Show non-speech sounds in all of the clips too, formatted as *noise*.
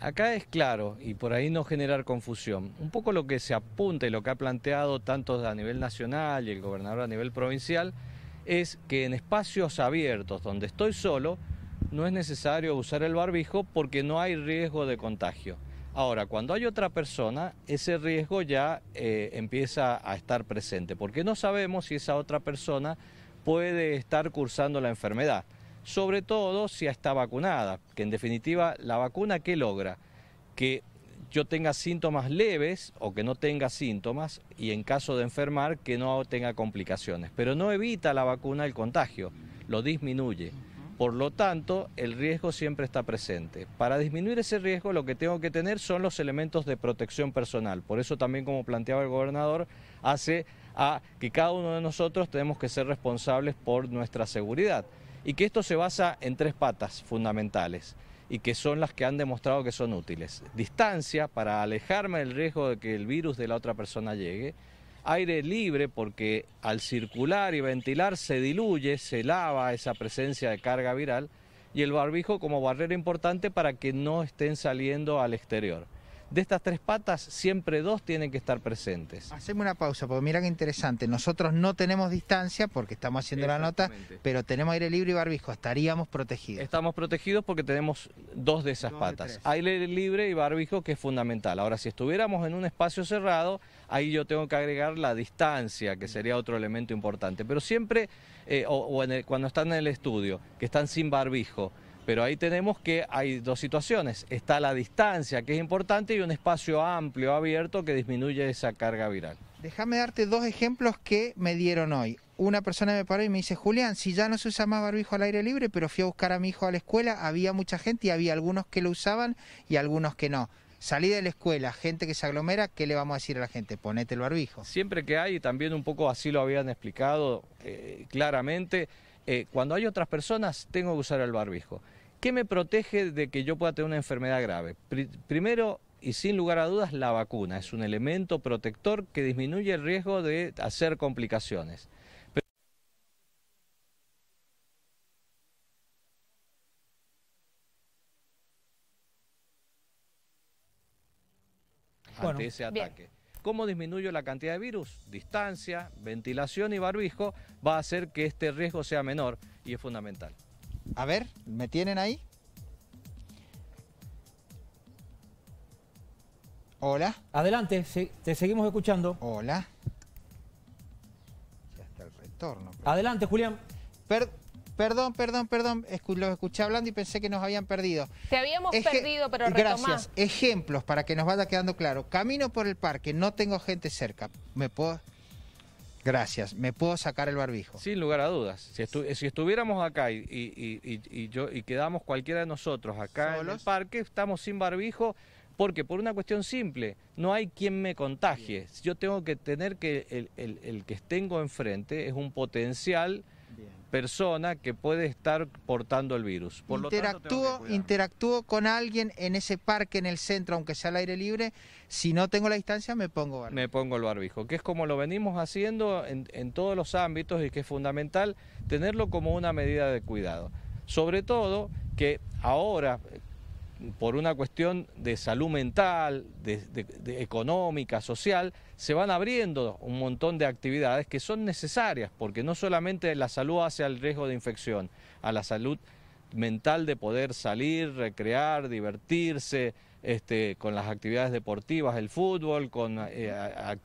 Acá es claro, y por ahí no generar confusión, un poco lo que se apunta y lo que ha planteado tanto a nivel nacional y el gobernador a nivel provincial, es que en espacios abiertos donde estoy solo, no es necesario usar el barbijo porque no hay riesgo de contagio. Ahora, cuando hay otra persona, ese riesgo ya eh, empieza a estar presente, porque no sabemos si esa otra persona puede estar cursando la enfermedad sobre todo si está vacunada, que en definitiva la vacuna que logra que yo tenga síntomas leves o que no tenga síntomas y en caso de enfermar que no tenga complicaciones, pero no evita la vacuna el contagio, lo disminuye. Por lo tanto, el riesgo siempre está presente. Para disminuir ese riesgo lo que tengo que tener son los elementos de protección personal. Por eso también, como planteaba el gobernador, hace a que cada uno de nosotros tenemos que ser responsables por nuestra seguridad y que esto se basa en tres patas fundamentales y que son las que han demostrado que son útiles. Distancia para alejarme del riesgo de que el virus de la otra persona llegue. Aire libre porque al circular y ventilar se diluye, se lava esa presencia de carga viral. Y el barbijo como barrera importante para que no estén saliendo al exterior. De estas tres patas, siempre dos tienen que estar presentes. Hacemos una pausa, porque mira qué interesante. Nosotros no tenemos distancia porque estamos haciendo la nota, pero tenemos aire libre y barbijo. Estaríamos protegidos. Estamos protegidos porque tenemos dos de esas patas. aire libre y barbijo, que es fundamental. Ahora, si estuviéramos en un espacio cerrado, ahí yo tengo que agregar la distancia, que sería otro elemento importante. Pero siempre, eh, o, cuando están en el estudio, que están sin barbijo, pero ahí tenemos que hay dos situaciones. Está la distancia, que es importante, y un espacio amplio, abierto, que disminuye esa carga viral. Déjame darte dos ejemplos que me dieron hoy. Una persona me paró y me dice, Julián, si ya no se usa más barbijo al aire libre, pero fui a buscar a mi hijo a la escuela, había mucha gente y había algunos que lo usaban y algunos que no salí de la escuela, gente que se aglomera, ¿qué le vamos a decir a la gente? Ponete el barbijo. Siempre que hay, y también un poco así lo habían explicado eh, claramente, eh, cuando hay otras personas tengo que usar el barbijo. ¿Qué me protege de que yo pueda tener una enfermedad grave? primero, y sin lugar a dudas, la vacuna es un elemento protector que disminuye el riesgo de hacer complicaciones. ese ataque. ¿Cómo disminuyo la cantidad de virus? Distancia, ventilación y barbijo va a hacer que este riesgo sea menor y es fundamental. A ver, ¿me tienen ahí? Hola. Adelante, te seguimos escuchando. Hola. Hasta el retorno. Pues. Adelante, Julián. perdón, perdón, perdón. los escuché hablando y pensé que nos habían perdido. Te habíamos perdido, pero retomá. Gracias. Ejemplos para que nos vaya quedando claro. Camino por el parque, no tengo gente cerca. ¿Me puedo...? Gracias. ¿Me puedo sacar el barbijo? Sin lugar a dudas. Si, estuviéramos acá y, y quedamos cualquiera de nosotros acá en el parque, estamos sin barbijo porque por una cuestión simple, no hay quien me contagie. Yo tengo que tener que el, el que tengo enfrente es un potencial persona que puede estar portando el virus. Por interactúo, interactúo con alguien en ese parque, en el centro, aunque sea al aire libre, si no tengo la distancia me pongo barbijo. Me pongo el barbijo, que es como lo venimos haciendo en, en todos los ámbitos y que es fundamental tenerlo como una medida de cuidado. Sobre todo que ahora, por una cuestión de salud mental, de, económica, social, se van abriendo un montón de actividades que son necesarias, porque no solamente la salud hace al riesgo de infección, a la salud mental de poder salir, recrear, divertirse, este, con las actividades deportivas, el fútbol, con eh,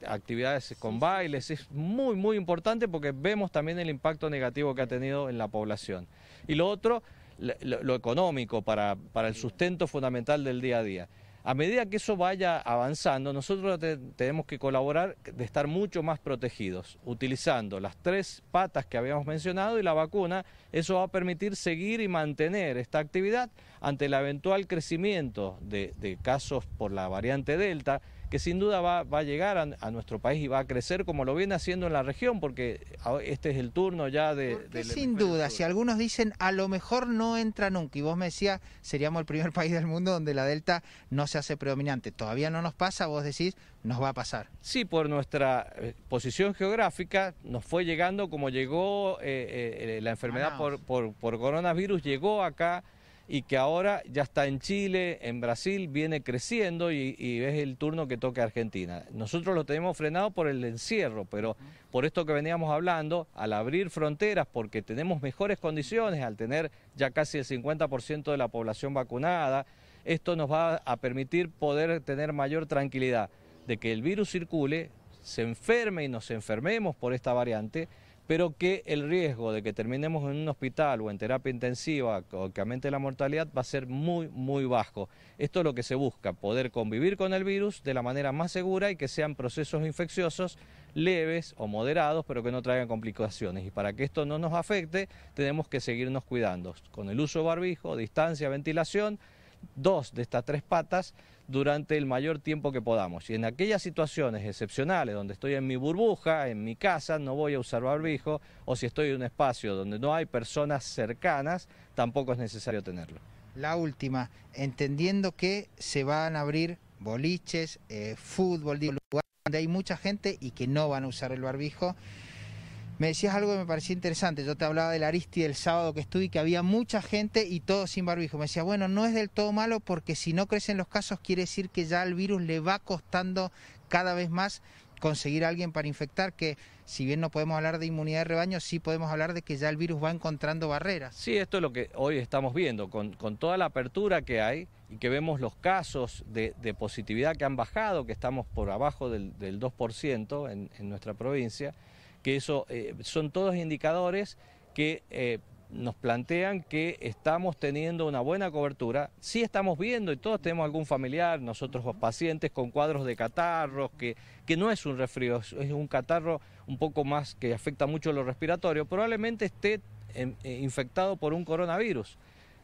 actividades con bailes. Es muy, muy importante porque vemos también el impacto negativo que ha tenido en la población. Y lo otro lo, económico, para, el sustento fundamental del día a día. A medida que eso vaya avanzando, nosotros tenemos que colaborar de estar mucho más protegidos, utilizando las tres patas que habíamos mencionado y la vacuna. Eso va a permitir seguir y mantener esta actividad ante el eventual crecimiento de, de casos por la variante Delta que sin duda va, a llegar a, nuestro país y va a crecer como lo viene haciendo en la región, porque este es el turno ya de... sin duda, si algunos dicen a lo mejor no entra nunca, y vos me decías, seríamos el primer *laughs* país del mundo donde la delta no se hace predominante, todavía no nos pasa, vos decís, nos va a pasar. Sí, por nuestra eh, posición geográfica nos fue llegando como llegó eh, eh, la enfermedad por, por, por coronavirus, llegó acá y que ahora ya está en Chile, en Brasil, viene creciendo y, es el turno que toca Argentina. Nosotros lo tenemos frenado por el encierro, pero por esto que veníamos hablando, al abrir fronteras, porque tenemos mejores condiciones, al tener ya casi el 50% de la población vacunada, esto nos va a permitir poder tener mayor tranquilidad de que el virus circule, se enferme y nos enfermemos por esta variante pero que el riesgo de que terminemos en un hospital o en terapia intensiva o que aumente la mortalidad va a ser muy, muy bajo. Esto es lo que se busca, poder convivir con el virus de la manera más segura y que sean procesos infecciosos leves o moderados, pero que no traigan complicaciones. Y para que esto no nos afecte, tenemos que seguirnos cuidando con el uso de barbijo, distancia, ventilación, dos de estas tres patas durante el mayor tiempo que podamos. Y en aquellas situaciones excepcionales donde estoy en mi burbuja, en mi casa, no voy a usar barbijo, o si estoy en un espacio donde no hay personas cercanas, tampoco es necesario tenerlo. La última, entendiendo que se van a abrir boliches, eh, fútbol, lugares donde hay mucha gente y que no van a usar el barbijo. Me decías algo que me parecía interesante. Yo te hablaba del Aristi del sábado que estuve y que había mucha gente y todo sin barbijo. Me decía, bueno, no es del todo malo porque si no crecen los casos quiere decir que ya el virus le va costando cada vez más conseguir a alguien para infectar, que si bien no podemos hablar de inmunidad de rebaño, sí podemos hablar de que ya el virus va encontrando barreras. Sí, esto es lo que hoy estamos viendo, con, toda la apertura que hay y que vemos los casos de, positividad que han bajado, que estamos por abajo del, 2% en nuestra provincia que eso eh, son todos indicadores que eh, nos plantean que estamos teniendo una buena cobertura. Sí estamos viendo, y todos tenemos algún familiar, nosotros los pacientes con cuadros de catarros, que, no es un resfrío, es un catarro un poco más que afecta mucho lo respiratorio, probablemente esté em, eh, infectado por un coronavirus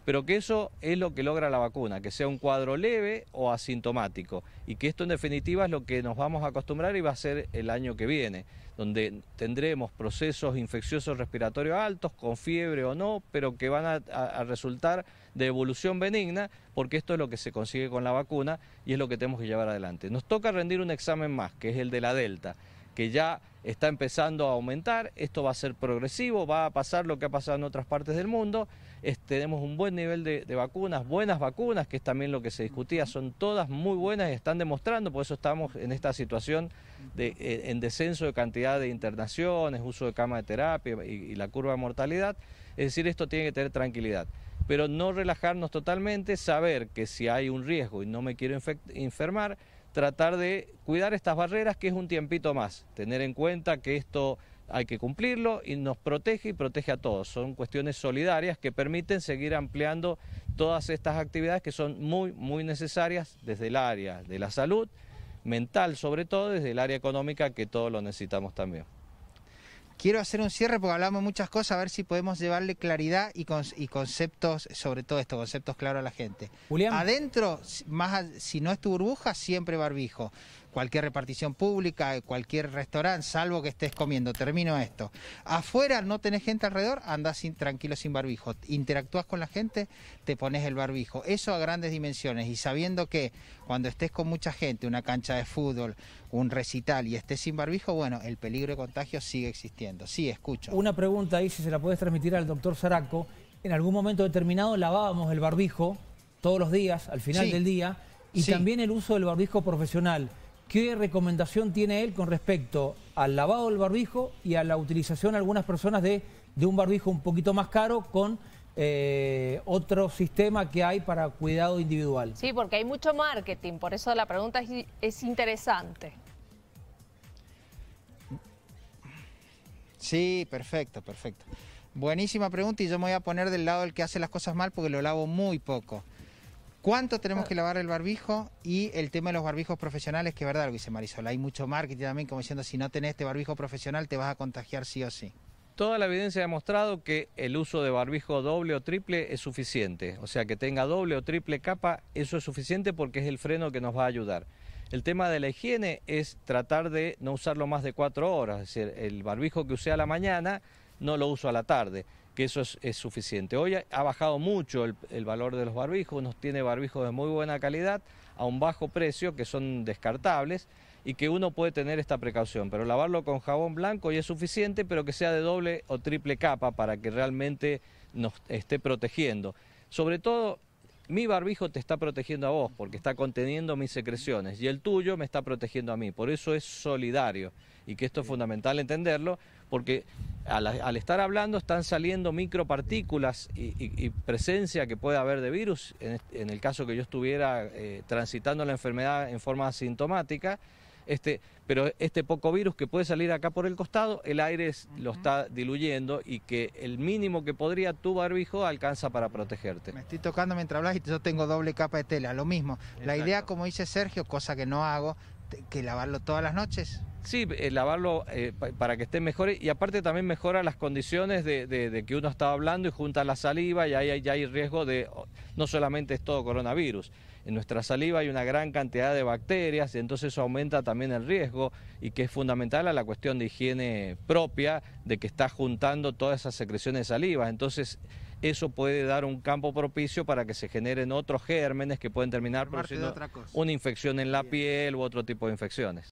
pero que eso es lo que logra la vacuna, que sea un cuadro leve o asintomático, y que esto en definitiva es lo que nos vamos a acostumbrar y va a ser el año que viene, donde tendremos procesos infecciosos respiratorios altos, con fiebre o no, pero que van a, resultar de evolución benigna, porque esto es lo que se consigue con la vacuna y es lo que tenemos que llevar adelante. Nos toca rendir un examen más, que es el de la Delta que ya está empezando a aumentar, esto va a ser progresivo, va a pasar lo que ha pasado en otras partes del mundo, tenemos un buen nivel de, vacunas, buenas vacunas, que es también lo que se discutía, son todas muy buenas y están demostrando, por eso estamos en esta situación de, eh, en descenso de cantidad de internaciones, uso de cama de terapia y, y la curva de mortalidad. Es decir, esto tiene que tener tranquilidad pero no relajarnos totalmente, saber que si hay un riesgo y no me quiero enfermar, tratar de cuidar estas barreras que es un tiempito más, tener en cuenta que esto hay que cumplirlo y nos protege y protege a todos. Son cuestiones solidarias que permiten seguir ampliando todas estas actividades que son muy, muy necesarias desde el área de la salud, mental sobre todo, desde el área económica que todos lo necesitamos también. Quiero hacer un cierre porque hablamos muchas cosas, a ver si podemos llevarle claridad y, conceptos, sobre todo estos conceptos claros a la gente. Julián. Adentro, más, si no es tu burbuja, siempre barbijo cualquier repartición pública, cualquier restaurante, salvo que estés comiendo. Termino esto. Afuera no tenés gente alrededor, andás tranquilo sin barbijo. Interactúas con la gente, te pones el barbijo. Eso a grandes dimensiones y sabiendo que cuando estés con mucha gente, una cancha de fútbol, un recital y estés sin barbijo, bueno, el peligro de contagio sigue existiendo. Sí, escucho. Una pregunta ahí, si se la puedes transmitir al doctor Zaraco. En algún momento determinado lavábamos el barbijo todos los días, al final del día, y también el uso del barbijo profesional. ¿Qué recomendación tiene él con respecto al lavado del barbijo y a la utilización de algunas personas de, un barbijo un poquito más caro con eh, otro sistema que hay para cuidado individual? Sí, porque hay mucho marketing, por eso la pregunta es, es interesante. Sí, perfecto, perfecto. Buenísima pregunta y yo me voy a poner del lado del que hace las cosas mal porque lo lavo muy poco cuánto tenemos ah. que lavar el barbijo y el tema de los barbijos profesionales, que es verdad lo que dice Marisol, hay mucho marketing también como diciendo si no tenés este barbijo profesional te vas a contagiar sí o sí. Toda la evidencia ha demostrado que el uso de barbijo doble o triple es suficiente, o sea que tenga doble o triple capa, eso es suficiente porque es el freno que nos va a ayudar. El tema de la higiene es tratar de no usarlo más de cuatro horas, es decir, el barbijo que usé a la mañana no lo uso a la tarde que eso es, suficiente. Hoy ha bajado mucho el, el, valor de los barbijos, uno tiene barbijos de muy buena calidad a un bajo precio que son descartables y que uno puede tener esta precaución, pero lavarlo con jabón blanco hoy es suficiente, pero que sea de doble o triple capa para que realmente nos esté protegiendo. Sobre todo mi barbijo te está protegiendo a vos porque está conteniendo mis secreciones y el tuyo me está protegiendo a mí. Por eso es solidario y que esto es fundamental entenderlo porque al, estar hablando están saliendo micropartículas y, presencia que puede haber de virus. En, el caso que yo estuviera eh, transitando la enfermedad en forma asintomática, este, pero este poco virus que puede salir acá por el costado, el aire lo está diluyendo y que el mínimo que podría tu barbijo alcanza para protegerte. Me estoy tocando mientras hablas y yo tengo doble capa de tela, lo mismo. La idea, como dice Sergio, cosa que no hago, que lavarlo todas las noches, Sí, eh, lavarlo eh, para que esté mejor y aparte también mejora las condiciones de, que uno está hablando y junta la saliva y ahí ya hay riesgo de, no solamente es todo coronavirus, en nuestra saliva hay una gran cantidad de bacterias y entonces eso aumenta también el riesgo y que es fundamental a la cuestión de higiene propia de que está juntando todas esas secreciones de saliva, entonces eso puede dar un campo propicio para que se generen otros gérmenes que pueden terminar produciendo una infección en la piel u otro tipo de infecciones.